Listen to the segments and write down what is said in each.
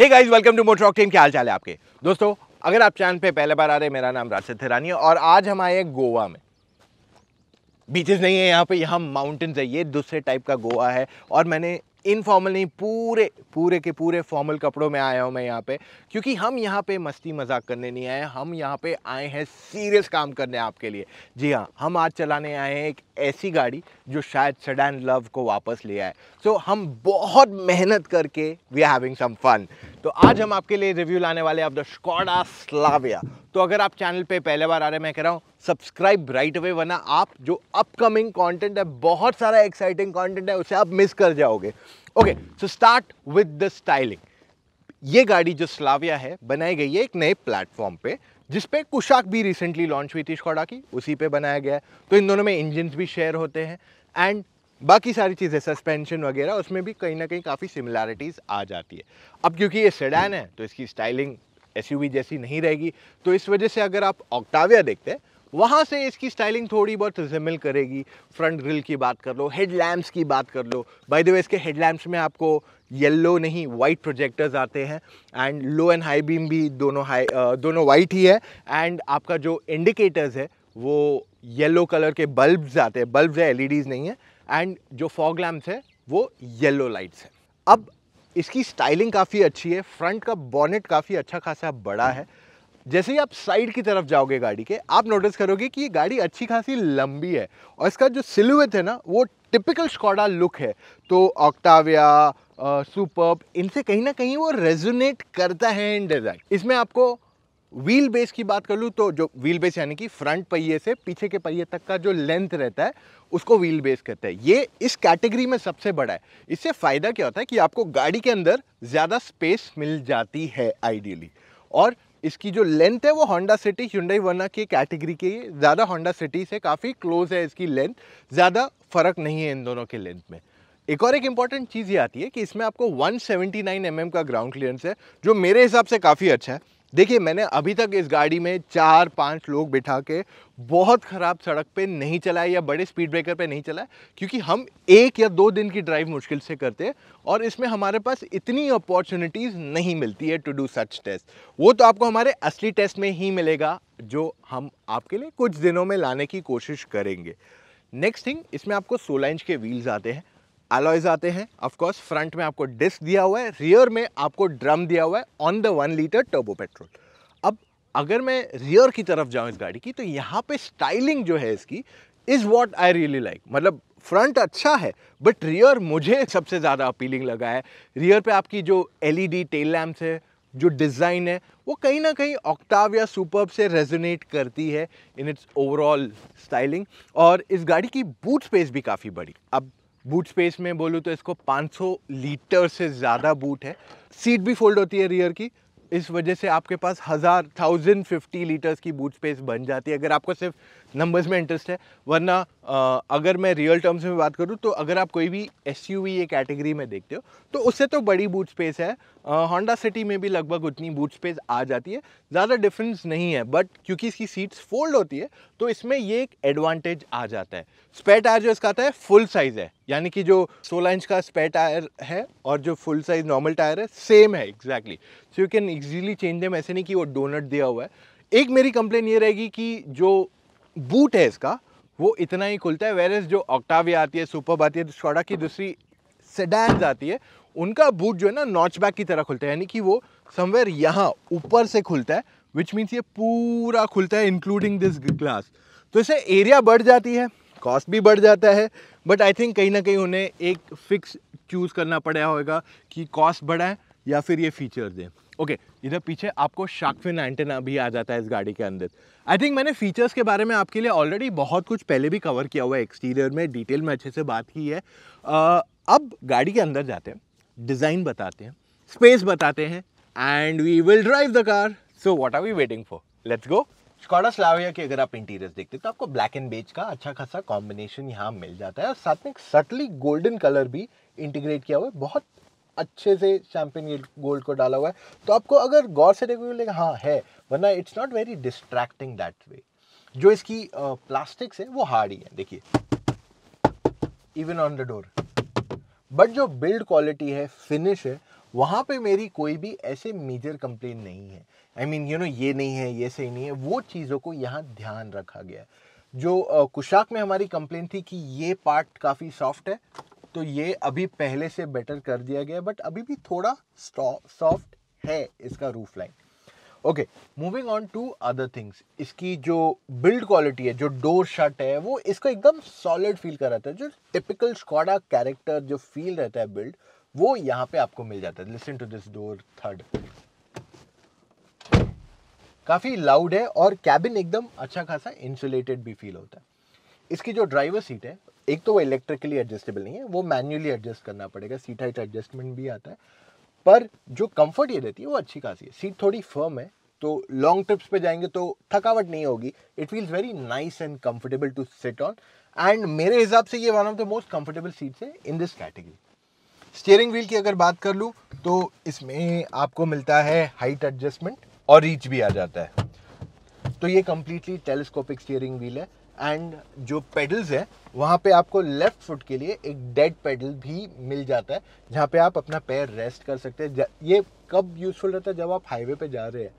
Hey guys welcome to Motorock team क्या हाल चाल है आपके दोस्तों अगर आप चैनल पे पहले बार आ रहे हैं मेरा नाम राशिद थेरानी है और आज हम आए हैं गोवा में बीचेस नहीं है यहाँ पे यहाँ माउंटेन्स है ये दूसरे टाइप का गोवा है और मैंने इनफॉर्मल नहीं पूरे पूरे के पूरे फॉर्मल कपड़ों में आया हूँ मैं यहाँ पे क्योंकि हम यहाँ पे मस्ती मजाक करने नहीं आए हम यहाँ पे आए हैं सीरियस काम करने आपके लिए जी हाँ हम आज चलाने आए हैं एक ऐसी गाड़ी जो शायद सडैन लव को वापस ले आए सो so, हम बहुत मेहनत करके we are having some fun तो आज हम आपके लिए रिव्यू लाने वाले ऑफ द स्कॉडा स्लाविया तो अगर आप चैनल पे पहले बार आ रहे हैं मैं कह रहा हूँ सब्सक्राइब राइट अवे वरना आप जो अपकमिंग कंटेंट है बहुत सारा एक्साइटिंग कंटेंट है उसे आप मिस कर जाओगे okay so start with the styling ये गाड़ी जो स्लाविया है बनाई गई है एक नए प्लेटफॉर्म पे जिस पे कुशाक भी रिसेंटली लॉन्च हुई थी स्कॉडा की उसी पे बनाया गया है तो इन दोनों में इंजन भी शेयर होते हैं एंड बाकी सारी चीज़ें सस्पेंशन वगैरह उसमें भी कहीं ना कहीं काफ़ी सिमिलैरिटीज़ आ जाती है अब क्योंकि ये सेडान है तो इसकी स्टाइलिंग एस जैसी नहीं रहेगी तो इस वजह से अगर आप ऑक्टाविया देखते हैं वहाँ से इसकी स्टाइलिंग थोड़ी बहुत रिजमिल करेगी फ्रंट ग्रिल की बात कर लो हेडलैम्प्स की बात कर लो बाय द वे इसके हेडलैम्प्स में आपको येलो नहीं वाइट प्रोजेक्टर्स आते हैं and low and high beam भी दोनों हाई दोनों वाइट ही है एंड आपका जो इंडिकेटर्स है वो येलो कलर के बल्ब्स आते हैं बल्ब है एलईडीज़ नहीं है एंड जो फॉग लैम्प्स है वो येलो लाइट्स हैं अब इसकी स्टाइलिंग काफ़ी अच्छी है फ्रंट का बॉनेट काफ़ी अच्छा खासा बड़ा है जैसे ही आप साइड की तरफ जाओगे गाड़ी के आप नोटिस करोगे कि ये गाड़ी अच्छी खासी लंबी है और इसका जो सिलुएट है ना वो टिपिकल स्कॉडा लुक है तो ऑक्टाविया सुपर इनसे कहीं ना कहीं वो रेजोनेट करता है इन डिज़ाइन इसमें आपको व्हील बेस की बात कर लूँ तो जो व्हील बेस यानी कि फ्रंट पहिए से पीछे के पहिए तक का जो लेंथ रहता है उसको व्हील बेस कहते हैं ये इस कैटेगरी में सबसे बड़ा है इससे फ़ायदा क्या होता है कि आपको गाड़ी के अंदर ज़्यादा स्पेस मिल जाती है आइडियली और इसकी जो लेंथ है वो होंडा सिटी हुंडई वर्ना की कैटेगरी की ज़्यादा होंडा सिटी से काफ़ी क्लोज है इसकी लेंथ ज़्यादा फ़र्क नहीं है इन दोनों के लेंथ में एक और एक इम्पॉर्टेंट चीज़ ये आती है कि इसमें आपको 179 सेवेंटी mm का ग्राउंड क्लियरेंस है जो मेरे हिसाब से काफ़ी अच्छा है देखिए मैंने अभी तक इस गाड़ी में चार पांच लोग बिठा के बहुत ख़राब सड़क पे नहीं चलाए या बड़े स्पीड ब्रेकर पे नहीं चलाए क्योंकि हम एक या दो दिन की ड्राइव मुश्किल से करते हैं और इसमें हमारे पास इतनी अपॉर्चुनिटीज़ नहीं मिलती है टू डू सच टेस्ट वो तो आपको हमारे असली टेस्ट में ही मिलेगा जो हम आपके लिए कुछ दिनों में लाने की कोशिश करेंगे नेक्स्ट थिंग इसमें आपको सोलह इंच के व्हील्स आते हैं अलॉयज आते हैं ऑफकोर्स फ्रंट में आपको डिस्क दिया हुआ है रियर में आपको ड्रम दिया हुआ है on the one litre turbo petrol अब अगर मैं रियर की तरफ जाऊँ इस गाड़ी की तो यहाँ पे स्टाइलिंग जो है इसकी is what I really like मतलब फ्रंट अच्छा है बट रियर मुझे सबसे ज़्यादा अपीलिंग लगा है रियर पे आपकी जो डी टेल लैम्प्स है जो डिज़ाइन है वो कहीं ना कहीं ऑक्टाव या सुपर से रेजोनेट करती है इन इट्स ओवरऑल स्टाइलिंग और इस गाड़ी की बूट स्पेस भी काफ़ी बड़ी अब बूट स्पेस में बोलूँ तो इसको 500 लीटर से ज़्यादा बूट है सीट भी फोल्ड होती है रियर की इस वजह से आपके पास हज़ार थाउजेंड फिफ्टी लीटर्स की बूट स्पेस बन जाती है अगर आपको सिर्फ नंबर्स में इंटरेस्ट है वरना अगर मैं रियल टर्म्स में बात करूँ तो अगर आप कोई भी एस यू ये कैटेगरी में देखते हो तो उससे तो बड़ी बूट स्पेस है होंडा सिटी में भी लगभग उतनी बूट स्पेस आ जाती है ज़्यादा डिफरेंस नहीं है बट क्योंकि इसकी सीट्स फोल्ड होती है तो इसमें ये एक एडवांटेज आ जाता है स्पेयर टायर जो इसका आता है फुल साइज़ है यानी कि जो सोलह इंच का स्पेयर टायर है और जो फुल साइज़ नॉर्मल टायर है सेम है exactly so you can easily change them ऐसे नहीं कि वो डोनट दिया हुआ है एक मेरी कंप्लेन ये रहेगी कि जो बूट है इसका वो इतना ही खुलता है वेरस जो ऑक्टाविया आती है सुपर आती है स्कॉडा की दूसरी सेडैन आती है उनका बूट जो है ना नॉच बैक की तरह खुलता है यानी कि वो समवेयर यहाँ ऊपर से खुलता है विच मीन्स ये पूरा खुलता है इंक्लूडिंग दिस ग्लास तो इससे एरिया बढ़ जाती है कॉस्ट भी बढ़ जाता है बट आई थिंक कहीं ना कहीं उन्हें एक फिक्स चूज़ करना पड़ा होगा कि कॉस्ट बढ़ाएं या फिर ये फीचर दें ओके okay, इधर पीछे आपको शार्कफिन एंटेना भी आ जाता है इस गाड़ी के अंदर आई थिंक मैंने फीचर्स के बारे में आपके लिए ऑलरेडी बहुत कुछ पहले भी कवर किया हुआ है एक्सटीरियर में डिटेल में अच्छे से बात की है आ, अब गाड़ी के अंदर जाते हैं डिज़ाइन बताते हैं स्पेस बताते हैं and we will drive the car so what are we waiting for let's go Skoda Slavia के अगर आप इंटीरियर देखते हैं तो आपको ब्लैक एंड बेज का अच्छा खासा कॉम्बिनेशन यहाँ मिल जाता है और साथ में एक सटली गोल्डन कलर भी इंटीग्रेट किया हुआ है बहुत अच्छे से शैम्पेन गोल्ड को डाला हुआ है तो आपको अगर गौर से देखोगे लेकिन हाँ है वरना it's not very distracting that way जो इसकी प्लास्टिक्स है वो हार्ड ही है देखिए even on the door but जो बिल्ड क्वालिटी है फिनिश है वहाँ पे मेरी कोई भी ऐसे मेजर कंप्लेन नहीं है आई मीन यू नो ये नहीं है ये सही नहीं है वो चीज़ों को यहाँ ध्यान रखा गया है जो कुशाक में हमारी कंप्लेन थी कि ये पार्ट काफ़ी सॉफ्ट है तो ये अभी पहले से बेटर कर दिया गया बट अभी भी थोड़ा सॉफ्ट है इसका roof line okay moving on to other things इसकी जो बिल्ड क्वालिटी है जो डोर शट है वो इसको एकदम सॉलिड फील कराता है जो टिपिकल स्कॉडा कैरेक्टर जो फील रहता है बिल्ड वो यहाँ पे आपको मिल जाता है लिसन टू दिस डोर थर्ड काफ़ी लाउड है और कैबिन एकदम अच्छा खासा इंसुलेटेड भी फील होता है इसकी जो ड्राइवर सीट है एक तो वो इलेक्ट्रिकली एडजस्टेबल नहीं है वो मैन्युअली एडजस्ट करना पड़ेगा सीट हाइट एडजस्टमेंट भी आता है पर जो कंफर्ट ये देती है वो अच्छी खासी है सीट थोड़ी फर्म है तो लॉन्ग ट्रिप्स पे जाएंगे तो थकावट नहीं होगी it feels very nice and comfortable to sit on and मेरे हिसाब से ये one of the most comfortable seats है in this category steering wheel की अगर बात कर लूँ तो इसमें आपको मिलता है हाइट एडजस्टमेंट और रीच भी आ जाता है तो ये कंप्लीटली टेलीस्कोपिक स्टीयरिंग व्हील है एंड जो पेडल्स है वहाँ पे आपको लेफ्ट फुट के लिए एक डेड पेडल भी मिल जाता है जहाँ पे आप अपना पैर रेस्ट कर सकते हैं ये कब यूज़फुल रहता है जब आप हाईवे पे जा रहे हैं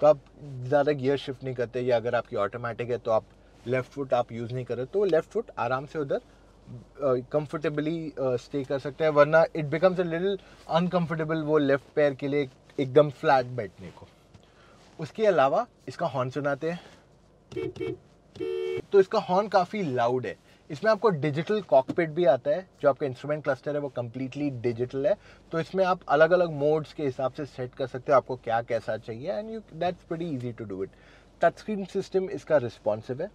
तो आप ज़्यादा गियर शिफ्ट नहीं करते या अगर आपकी ऑटोमेटिक है तो आप लेफ़्ट फुट आप यूज़ नहीं कर रहे तो लेफ़्ट फुट आराम से उधर कंफर्टेबली स्टे कर सकते हैं वरना it becomes a little uncomfortable वो लेफ़्ट पैर के लिए एकदम फ्लैट बैठने को उसके अलावा इसका हॉर्न सुनाते हैं तो इसका हॉर्न काफ़ी लाउड है इसमें आपको डिजिटल कॉकपिट भी आता है जो आपका इंस्ट्रूमेंट क्लस्टर है वो कम्प्लीटली डिजिटल है तो इसमें आप अलग अलग मोड्स के हिसाब से सेट कर सकते हो आपको क्या कैसा चाहिए and you that's very easy to do it touch screen system इसका रिस्पॉन्सिव है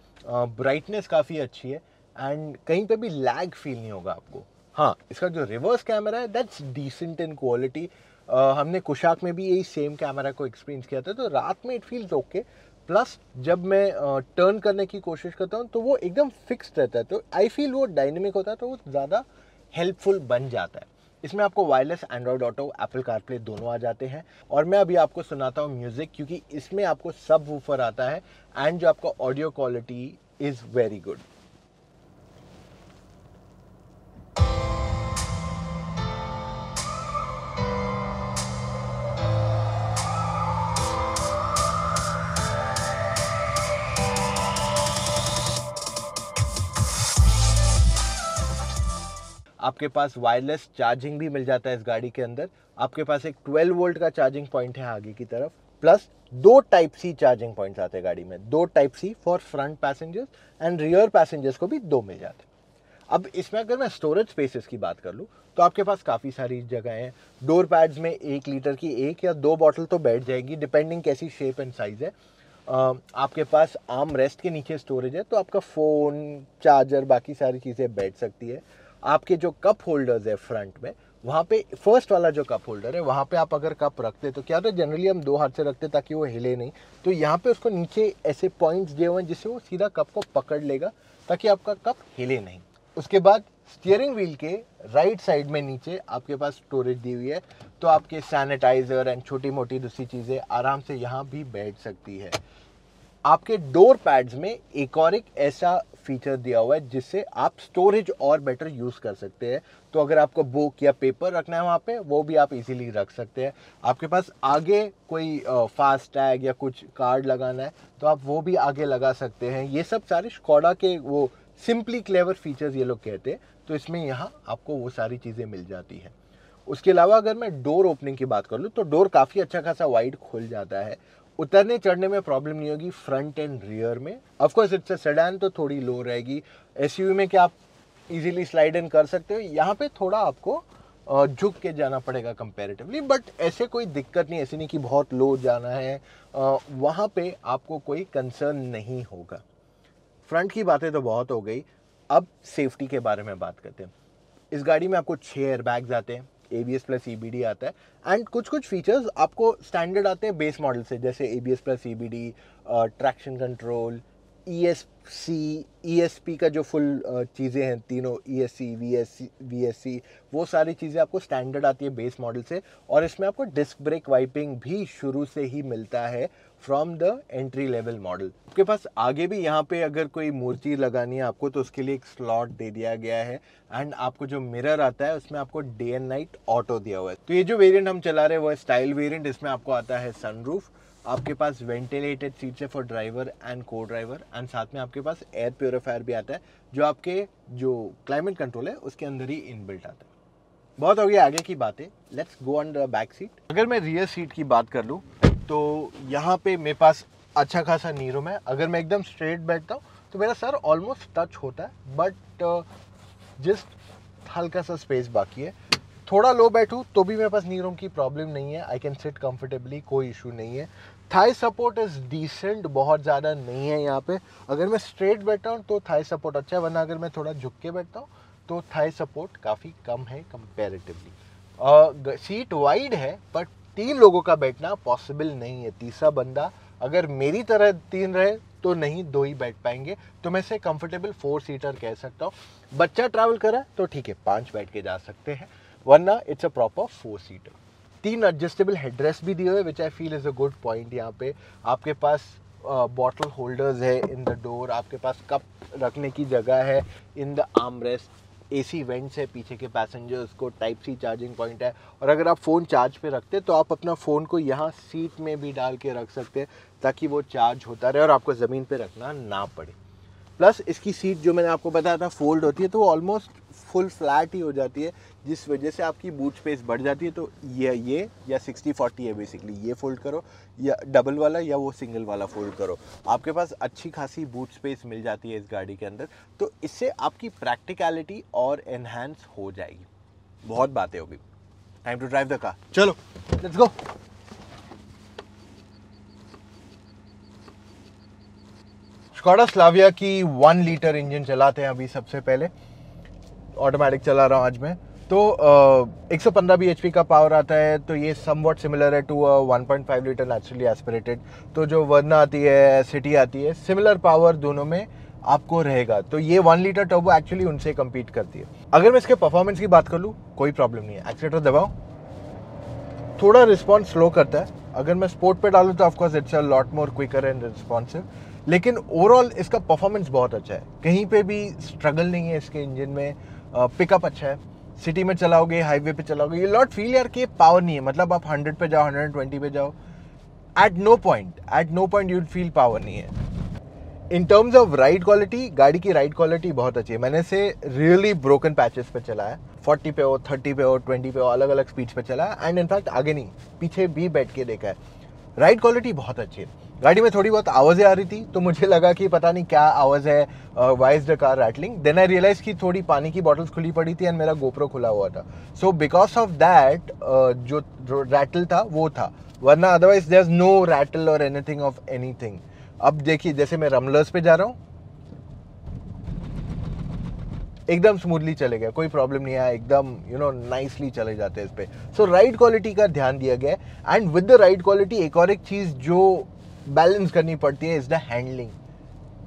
ब्राइटनेस uh, काफ़ी अच्छी है एंड कहीं पे भी लैग फील नहीं होगा आपको हाँ इसका जो रिवर्स कैमरा है दैट्स डिसेंट इन क्वालिटी हमने कुशाक में भी यही सेम कैमरा को एक्सपीरियंस किया था तो रात में it feels okay okay. Plus जब मैं टर्न uh, करने की कोशिश करता हूँ तो वो एकदम फिक्स रहता है तो आई फील वो डायनेमिक होता है तो वो ज़्यादा हेल्पफुल बन जाता है इसमें आपको wireless Android Auto Apple CarPlay दोनों आ जाते हैं और मैं अभी आपको सुनाता हूँ म्यूज़िक क्योंकि इसमें आपको सब वूफर आता है एंड जो आपका audio quality is very good आपके पास वायरलेस चार्जिंग भी मिल जाता है इस गाड़ी के अंदर आपके पास एक 12 वोल्ट का चार्जिंग पॉइंट है आगे की तरफ प्लस दो टाइप सी चार्जिंग पॉइंट्स आते हैं गाड़ी में दो type C for front passengers and rear passengers को भी दो मिल जाते हैं अब इसमें अगर मैं स्टोरेज स्पेसेस की बात कर लूँ तो आपके पास काफ़ी सारी जगह हैं डोर पैड्स में एक लीटर की एक या दो बॉटल तो बैठ जाएगी डिपेंडिंग कैसी शेप एंड साइज़ है आपके पास आर्म रेस्ट के नीचे स्टोरेज है तो आपका फ़ोन चार्जर बाकी सारी चीज़ें बैठ सकती है आपके जो कप होल्डर्स है फ्रंट में वहाँ पे फर्स्ट वाला जो कप होल्डर है वहाँ पे आप अगर कप रखते तो क्या होता है जनरली हम दो हाथ से रखते ताकि वो हिले नहीं तो यहाँ पे उसको नीचे ऐसे पॉइंट्स दिए हुए हैं जिससे वो सीधा कप को पकड़ लेगा ताकि आपका कप हिले नहीं उसके बाद स्टीयरिंग व्हील के राइट साइड में नीचे आपके पास स्टोरेज दी हुई है तो आपके सैनिटाइज़र एंड छोटी मोटी दूसरी चीज़ें आराम से यहाँ भी बैठ सकती है आपके डोर पैड्स में एक और एक ऐसा फीचर दिया हुआ है जिससे आप स्टोरेज और बेटर यूज़ कर सकते हैं तो अगर आपको बुक या पेपर रखना है वहाँ पे वो भी आप इजीली रख सकते हैं आपके पास आगे कोई फास्ट टैग या कुछ कार्ड लगाना है तो आप वो भी आगे लगा सकते हैं ये सब सारे कौड़ा के वो सिंपली क्लेवर फीचर्स ये लोग कहते हैं तो इसमें यहाँ आपको वो सारी चीज़ें मिल जाती हैं उसके अलावा अगर मैं डोर ओपनिंग की बात कर लूँ तो डोर काफ़ी अच्छा खासा वाइड खुल जाता है उतरने चढ़ने में प्रॉब्लम नहीं होगी फ्रंट एंड रियर में ऑफकोर्स इट्स अ सेडान तो थोड़ी लो रहेगी एस में क्या आप इजीली स्लाइड इन कर सकते हो यहाँ पे थोड़ा आपको झुक के जाना पड़ेगा कंपेरेटिवली बट ऐसे कोई दिक्कत नहीं ऐसे नहीं कि बहुत लो जाना है वहाँ पे आपको कोई कंसर्न नहीं होगा फ्रंट की बातें तो बहुत हो गई अब सेफ्टी के बारे में बात करते हैं इस गाड़ी में आपको छः एयरबैग्स आते हैं A B S plus E B D आता है एंड कुछ कुछ फीचर्स आपको स्टैंडर्ड आते हैं बेस मॉडल से जैसे A B S plus E B D traction control E S C E S P का जो फुल चीज़ें हैं तीनों E S C V S C V S C वो सारी चीज़ें आपको स्टैंडर्ड आती है बेस मॉडल से और इसमें आपको डिस्क ब्रेक वाइपिंग भी शुरू से ही मिलता है from the entry level model आपके पास आगे भी यहाँ पे अगर कोई मूर्ति लगानी है आपको तो उसके लिए एक स्लॉट दे दिया गया है एंड आपको जो मिरर आता है उसमें आपको डे एंड नाइट ऑटो दिया हुआ है तो ये जो वेरिएंट हम चला रहे हैं वो स्टाइल वेरिएंट इसमें आपको आता है सनरूफ आपके पास वेंटिलेटेड सीट्स है for driver and co-driver and साथ में आपके पास एयर प्योरीफायर भी आता है जो आपके जो क्लाइमेट कंट्रोल है उसके अंदर ही इनबिल्ट आता है बहुत हो गया आगे की बातें let's go on back seat अगर मैं रियर सीट की बात कर लूँ तो यहाँ पे मेरे पास अच्छा खासा नीरो है अगर मैं एकदम स्ट्रेट बैठता हूँ तो मेरा सर ऑलमोस्ट टच होता है बट जस्ट uh, हल्का सा स्पेस बाकी है थोड़ा लो बैठूँ तो भी मेरे पास नीरों की प्रॉब्लम नहीं है आई कैन सिट कम्फर्टेबली कोई इशू नहीं है थाई सपोर्ट इज़ डिसेंट बहुत ज़्यादा नहीं है यहाँ पे अगर मैं स्ट्रेट बैठा हूँ तो थाई सपोर्ट अच्छा है वरना अगर मैं थोड़ा झुक के बैठता हूँ तो थाई सपोर्ट काफ़ी कम है कंपेरेटिवली सीट वाइड है बट तीन लोगों का बैठना पॉसिबल नहीं है तीसरा बंदा अगर मेरी तरह तीन रहे तो नहीं दो ही बैठ पाएंगे तो मैं इसे कंफर्टेबल फोर सीटर कह सकता हूँ बच्चा ट्रैवल करा तो ठीक है पाँच बैठ के जा सकते हैं वरना it's a proper four seater तीन एडजस्टेबल हेडरेस्ट भी दिए हुए which I feel is a good point यहाँ पे आपके पास बॉटल होल्डर्स है इन द डोर आपके पास कप रखने की जगह है in the armrest A C vents है पीछे के पैसेंजर्स को टाइप सी चार्जिंग पॉइंट है और अगर आप फ़ोन चार्ज पे रखते तो आप अपना फ़ोन को यहाँ सीट में भी डाल के रख सकते हैं ताकि वो चार्ज होता रहे और आपको ज़मीन पे रखना ना पड़े प्लस इसकी सीट जो मैंने आपको बताया था फोल्ड होती है तो ऑलमोस्ट फुल फ्लैट ही हो जाती है जिस वजह से आपकी बूट स्पेस बढ़ जाती है तो ये ये या सिक्सटी फोर्टी है बेसिकली ये फोल्ड करो या डबल वाला या वो सिंगल वाला फोल्ड करो आपके पास अच्छी खासी बूट स्पेस मिल जाती है इस गाड़ी के अंदर तो इससे आपकी प्रैक्टिकलिटी और एनहेंस हो जाएगी बहुत बातें होगी time to drive the car चलो लेट्स गो स्कॉडा स्लाविया की वन लीटर इंजन चलाते हैं अभी सबसे पहले ऑटोमेटिक चला रहा हूँ आज मैं तो एक सौ पंद्रह बी एच पी का पावर आता है तो ये सम वॉट सिमिलर है to one point five litre naturally aspirated तो जो वर्ना आती है सिटी आती है सिमिलर पावर दोनों में आपको रहेगा तो ये वन लीटर टर्बो एक्चुअली उनसे कम्पीट करती है अगर मैं इसके परफॉर्मेंस की बात कर लूँ कोई प्रॉब्लम नहीं है एक्सीटर दबाओ थोड़ा रिस्पॉन्स स्लो करता है अगर मैं स्पोर्ट पे डालूँ तो of course it's a lot more quicker and responsive लेकिन ओवरऑल इसका परफॉर्मेंस बहुत अच्छा है कहीं पे भी स्ट्रगल नहीं है इसके इंजन में पिकअप अच्छा है सिटी में चलाओगे हाईवे पे चलाओगे ये लॉट फील यार कि पावर नहीं है मतलब आप हंड्रेड पे जाओ हंड्रेड ट्वेंटी पे जाओ at no point at no point you feel power नहीं है in terms of ride quality गाड़ी की राइड क्वालिटी बहुत अच्छी है मैंने इसे रियली ब्रोकन पैचेस पे चला है फोर्टी पे हो थर्टी पे हो ट्वेंटी पे हो अलग अलग स्पीड्स पे चला है एंड इनफैक्ट आगे नहीं पीछे भी बैठ के देखा है राइड क्वालिटी बहुत अच्छी है गाड़ी में थोड़ी बहुत आवाज़ें आ रही थी तो मुझे लगा कि पता नहीं क्या आवाज़ है wise the car rattling then I realise कि थोड़ी पानी की बॉटल्स खुली पड़ी थी एंड मेरा गोप्रो खुला हुआ था सो बिकॉज ऑफ दैट जो रैटल था वो था वरना otherwise there is no rattle और एनीथिंग ऑफ एनी अब देखिए जैसे मैं रमलर्स पे जा रहा हूँ एकदम स्मूथली चले गया कोई प्रॉब्लम नहीं आया एकदम यू नो नाइसली चले जाते हैं इस पर सो राइट क्वालिटी का ध्यान दिया गया and with the right quality एक और एक चीज़ जो बैलेंस करनी पड़ती है इज़ द हैंडलिंग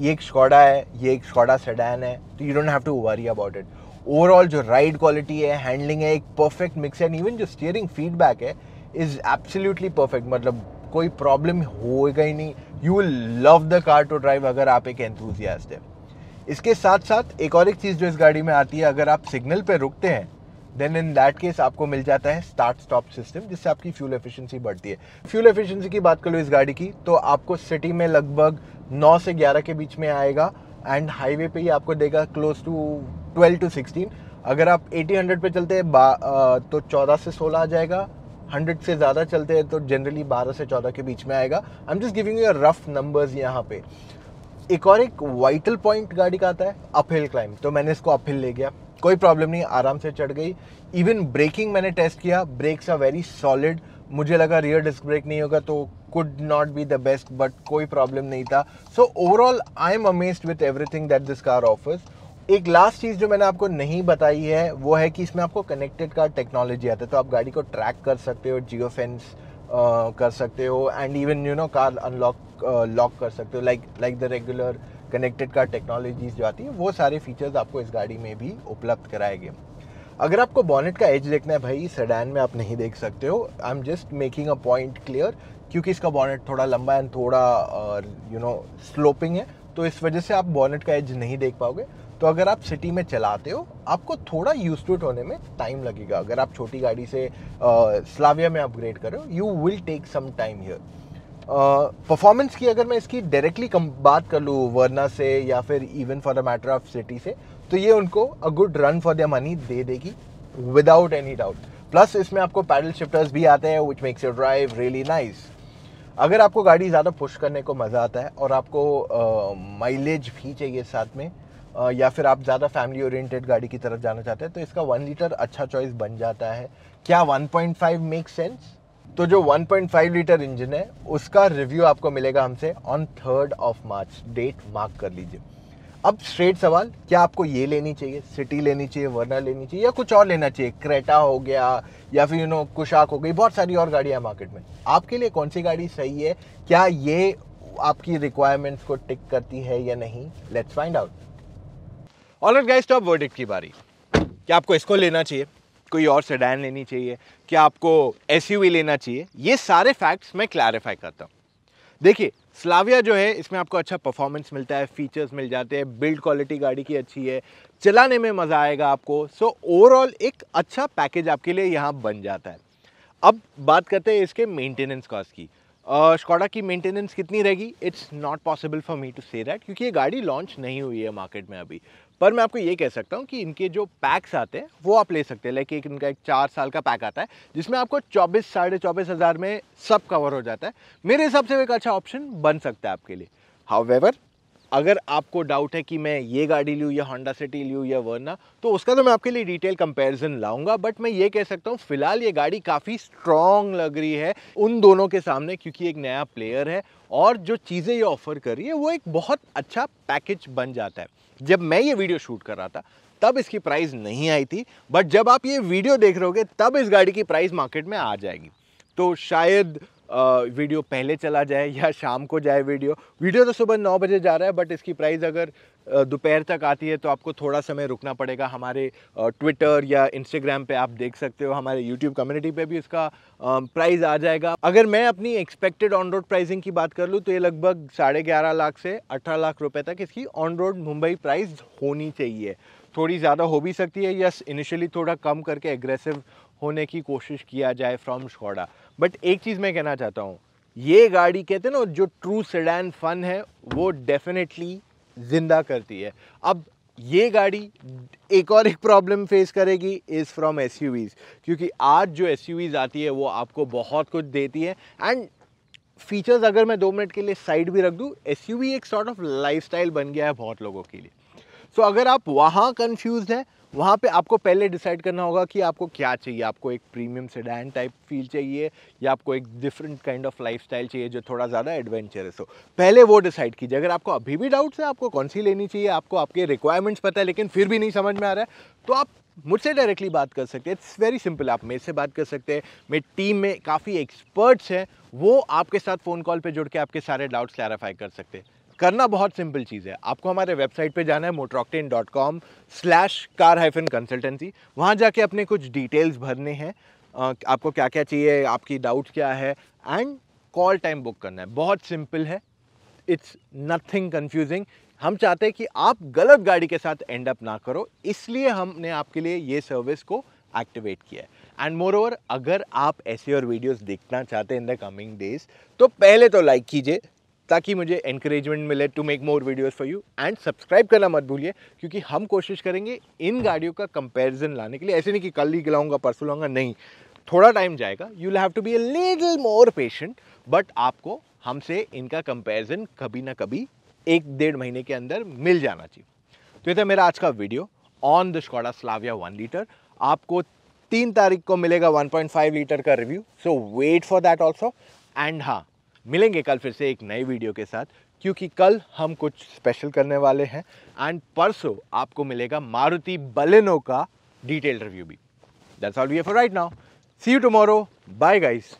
ये एक स्कॉडा है ये एक स्कॉडा सेडान है तो you don't have to worry about it overall जो राइड क्वालिटी है हैंडलिंग है एक परफेक्ट मिक्स एंड इवन जो स्टीयरिंग फीडबैक है इज़ एब्सोल्युटली परफेक्ट मतलब कोई प्रॉब्लम होएगा ही नहीं you will love the car to drive अगर आप एक एंथुजियास्ट है इसके साथ साथ एक और एक चीज़ जो इस गाड़ी में आती है अगर आप सिग्नल पर रुकते हैं देन इन दैट केस आपको मिल जाता है स्टार्ट स्टॉप सिस्टम जिससे आपकी फ्यूल एफिशिएंसी बढ़ती है फ्यूल एफिशिएंसी की बात कर लो इस गाड़ी की तो आपको सिटी में लगभग 9 से 11 के बीच में आएगा एंड हाईवे पे ही आपको देगा क्लोज टू 12 टू 16 अगर आप 80 हंड्रेड पे चलते हैं तो 14 से 16 आ जाएगा 100 से ज़्यादा चलते हैं तो जनरली 12 से 14 के बीच में आएगा I am just giving you rough numbers यहाँ पे एक और एक वाइटल पॉइंट गाड़ी का आता है अपहिल क्लाइंब तो मैंने इसको अपहिल ले गया कोई प्रॉब्लम नहीं आराम से चढ़ गई इवन ब्रेकिंग मैंने टेस्ट किया ब्रेक्स आर वेरी सॉलिड मुझे लगा रियर डिस्क ब्रेक नहीं होगा तो could not be the best but कोई प्रॉब्लम नहीं था so overall I am amazed with everything that this car offers एक लास्ट चीज़ जो मैंने आपको नहीं बताई है वो है कि इसमें आपको कनेक्टेड कार टेक्नोलॉजी आता है तो आप गाड़ी को ट्रैक कर सकते हो जियो फेंस कर सकते हो and even you know car unlock lock कर सकते हो like like the regular connected car technologies जो आती है वो सारे फीचर्स आपको इस गाड़ी में भी उपलब्ध कराए गए अगर आपको बॉनेट का एज देखना है भाई सडैन में आप नहीं देख सकते हो I am just making a point clear क्योंकि इसका बॉनेट थोड़ा लंबा एंड थोड़ा यू नो स्लोपिंग है तो इस वजह से आप बॉनेट का एज नहीं देख पाओगे तो अगर आप सिटी में चलाते हो आपको थोड़ा यूज टू इट होने में टाइम लगेगा अगर आप छोटी गाड़ी से स्लाविया में अपग्रेड करो you will take some time here performance की अगर मैं इसकी डायरेक्टली कम बात कर लूँ वर्ना से या फिर even for the matter of City से तो ये उनको a good run for the money दे देगी विदाउट एनी डाउट प्लस इसमें आपको पैडल शिफ्टर्स भी आते हैं which makes your drive really nice अगर आपको गाड़ी ज़्यादा पुश करने को मज़ा आता है और आपको माइलेज uh, भी चाहिए साथ में uh, या फिर आप ज़्यादा फैमिली ओरिएंटेड गाड़ी की तरफ जाना चाहते हैं तो इसका वन लीटर अच्छा चॉइस बन जाता है क्या one point five make sense तो जो 1.5 लीटर इंजन है उसका रिव्यू आपको मिलेगा हमसे on third of March date mark कर लीजिए अब स्ट्रेट सवाल क्या आपको ये लेनी चाहिए सिटी लेनी चाहिए वर्ना लेनी चाहिए या कुछ और लेना चाहिए क्रेटा हो गया या फिर यू नो कुशाक हो गई बहुत सारी और गाड़ियाँ मार्केट में आपके लिए कौन सी गाड़ी सही है क्या ये आपकी रिक्वायरमेंट्स को टिक करती है या नहीं let's find out all guys top verdict की बारी क्या आपको इसको लेना चाहिए कोई और सेडान लेनी चाहिए क्या आपको एस लेना चाहिए ये सारे फैक्ट्स मैं क्लैरिफाई करता हूँ देखिए स्लाविया जो है इसमें आपको अच्छा परफॉर्मेंस मिलता है फीचर्स मिल जाते हैं बिल्ड क्वालिटी गाड़ी की अच्छी है चलाने में मज़ा आएगा आपको सो ओवरऑल एक अच्छा पैकेज आपके लिए यहाँ बन जाता है अब बात करते हैं इसके मेंटेनेंस कॉस्ट की स्कॉडा की मेंटेनेंस कितनी रहेगी it's not possible for me to say that क्योंकि ये गाड़ी लॉन्च नहीं हुई है मार्केट में अभी पर मैं आपको ये कह सकता हूँ कि इनके जो पैक्स आते हैं वो आप ले सकते हैं लाइक एक इनका एक चार साल का पैक आता है जिसमें आपको चौबीस साढ़े चौबीस हज़ार में सब कवर हो जाता है मेरे हिसाब से एक अच्छा ऑप्शन बन सकता है आपके लिए हावेवर अगर आपको डाउट है कि मैं ये गाड़ी लूँ या होंडा सिटी लूँ या वर्ना तो उसका तो मैं आपके लिए डिटेल कंपैरिजन लाऊंगा बट मैं ये कह सकता हूँ फिलहाल ये गाड़ी काफ़ी स्ट्रॉन्ग लग रही है उन दोनों के सामने क्योंकि एक नया प्लेयर है और जो चीज़ें ये ऑफर कर रही है वो एक बहुत अच्छा पैकेज बन जाता है जब मैं ये वीडियो शूट कर रहा था तब इसकी प्राइस नहीं आई थी बट जब आप ये वीडियो देख रहे होगे तब इस गाड़ी की प्राइस मार्केट में आ जाएगी तो शायद वीडियो पहले चला जाए या शाम को जाए वीडियो वीडियो तो सुबह नौ बजे जा रहा है बट इसकी प्राइस अगर दोपहर तक आती है तो आपको थोड़ा समय रुकना पड़ेगा हमारे ट्विटर या इंस्टाग्राम पे आप देख सकते हो हमारे यूट्यूब कम्युनिटी पे भी इसका प्राइस आ जाएगा अगर मैं अपनी एक्सपेक्टेड ऑन रोड प्राइसिंग की बात कर लूँ तो ये लगभग साढ़े ग्यारह लाख से अठारह लाख रुपए तक इसकी ऑन रोड मुंबई प्राइस होनी चाहिए थोड़ी ज़्यादा हो भी सकती है यस इनिशियली थोड़ा कम करके एग्रेसिव होने की कोशिश किया जाए फ्रॉम शोडा बट एक चीज़ मैं कहना चाहता हूँ ये गाड़ी कहते हैं ना जो ट्रू सेडान फन है वो डेफिनेटली ज़िंदा करती है अब ये गाड़ी एक और एक प्रॉब्लम फेस करेगी इज़ फ्रॉम एस क्योंकि आज जो एस आती है वो आपको बहुत कुछ देती है एंड फीचर्स अगर मैं दो मिनट के लिए साइड भी रख दूँ एस एक सॉर्ट ऑफ लाइफ बन गया है बहुत लोगों के लिए सो so, अगर आप वहाँ कन्फ्यूज हैं वहाँ पे आपको पहले डिसाइड करना होगा कि आपको क्या चाहिए आपको एक प्रीमियम सेडान टाइप फील चाहिए या आपको एक डिफरेंट काइंड ऑफ लाइफ चाहिए जो थोड़ा ज़्यादा एडवेंचरस हो पहले वो डिसाइड कीजिए अगर आपको अभी भी डाउट्स है आपको कौन सी लेनी चाहिए आपको आपके रिक्वायरमेंट्स पता है लेकिन फिर भी नहीं समझ में आ रहा है तो आप मुझसे डायरेक्टली बात कर सकते हैं इट्स वेरी सिंपल आप मेरे से बात कर सकते हैं मेरी टीम में काफ़ी एक्सपर्ट्स हैं वो आपके साथ फ़ोन कॉल पर जुड़ के आपके सारे डाउट्स क्लैरिफाई कर सकते हैं करना बहुत सिंपल चीज़ है आपको हमारे वेबसाइट पे जाना है MotorOctane dot com slash car hyphen consultancy वहाँ जाके अपने कुछ डिटेल्स भरने हैं आपको क्या क्या चाहिए आपकी डाउट क्या है एंड कॉल टाइम बुक करना है बहुत सिंपल है इट्स नथिंग कन्फ्यूजिंग हम चाहते हैं कि आप गलत गाड़ी के साथ एंड अप ना करो इसलिए हमने आपके लिए ये सर्विस को एक्टिवेट किया है एंड मोर ओवर अगर आप ऐसे और वीडियोस देखना चाहते हैं इन द कमिंग डेज तो पहले तो लाइक कीजिए ताकि मुझे एनकरेजमेंट मिले to make more videos for you and subscribe करना मत भूलिए क्योंकि हम कोशिश करेंगे इन गाड़ियों का कंपेरिजन लाने के लिए ऐसे नहीं कि कल ही लाऊंगा परसों लाऊंगा नहीं थोड़ा टाइम जाएगा you have to be a little more patient but आपको हमसे इनका कंपेरिजन कभी ना कभी एक डेढ़ महीने के अंदर मिल जाना चाहिए तो ये था मेरा आज का video on the Skoda Slavia one litre आपको तीन तारीख को मिलेगा 1.5 लीटर का review so wait for that also and हाँ मिलेंगे कल फिर से एक नई वीडियो के साथ क्योंकि कल हम कुछ स्पेशल करने वाले हैं एंड परसों आपको मिलेगा मारुति बलेनो का डिटेल रिव्यू भी that's all we for right now see you tomorrow bye guys